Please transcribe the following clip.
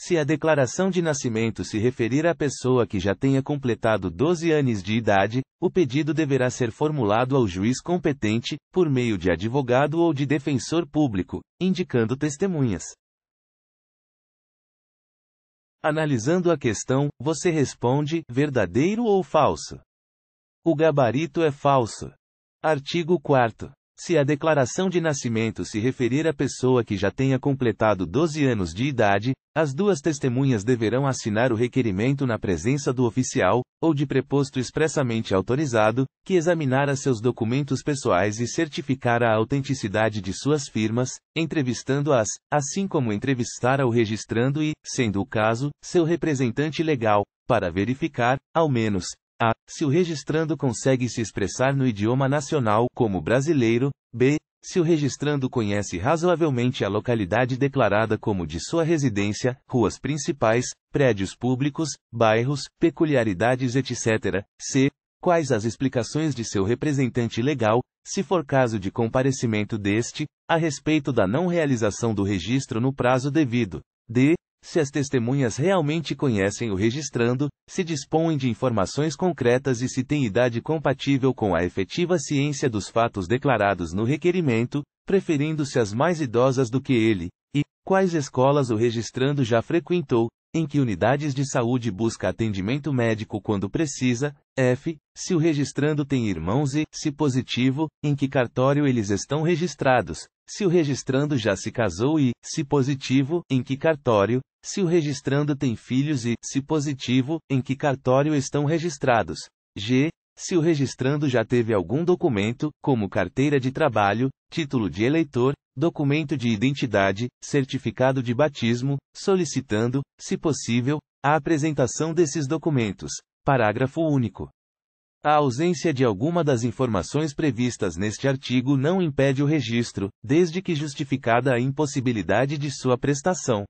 Se a declaração de nascimento se referir à pessoa que já tenha completado 12 anos de idade, o pedido deverá ser formulado ao juiz competente, por meio de advogado ou de defensor público, indicando testemunhas. Analisando a questão, você responde: verdadeiro ou falso? O gabarito é falso. Artigo 4. Se a declaração de nascimento se referir à pessoa que já tenha completado 12 anos de idade, as duas testemunhas deverão assinar o requerimento na presença do oficial, ou de preposto expressamente autorizado, que examinará seus documentos pessoais e certificará a autenticidade de suas firmas, entrevistando-as, assim como entrevistará o registrando e, sendo o caso, seu representante legal, para verificar, ao menos, a. Se o registrando consegue se expressar no idioma nacional, como brasileiro. B. Se o registrando conhece razoavelmente a localidade declarada como de sua residência, ruas principais, prédios públicos, bairros, peculiaridades, etc. C. Quais as explicações de seu representante legal, se for caso de comparecimento deste, a respeito da não realização do registro no prazo devido. D se as testemunhas realmente conhecem o registrando, se dispõem de informações concretas e se têm idade compatível com a efetiva ciência dos fatos declarados no requerimento, preferindo-se as mais idosas do que ele, e quais escolas o registrando já frequentou, em que unidades de saúde busca atendimento médico quando precisa, f. se o registrando tem irmãos e, se positivo, em que cartório eles estão registrados, se o registrando já se casou e, se positivo, em que cartório, se o registrando tem filhos e, se positivo, em que cartório estão registrados. G. Se o registrando já teve algum documento, como carteira de trabalho, título de eleitor, documento de identidade, certificado de batismo, solicitando, se possível, a apresentação desses documentos. Parágrafo único. A ausência de alguma das informações previstas neste artigo não impede o registro, desde que justificada a impossibilidade de sua prestação.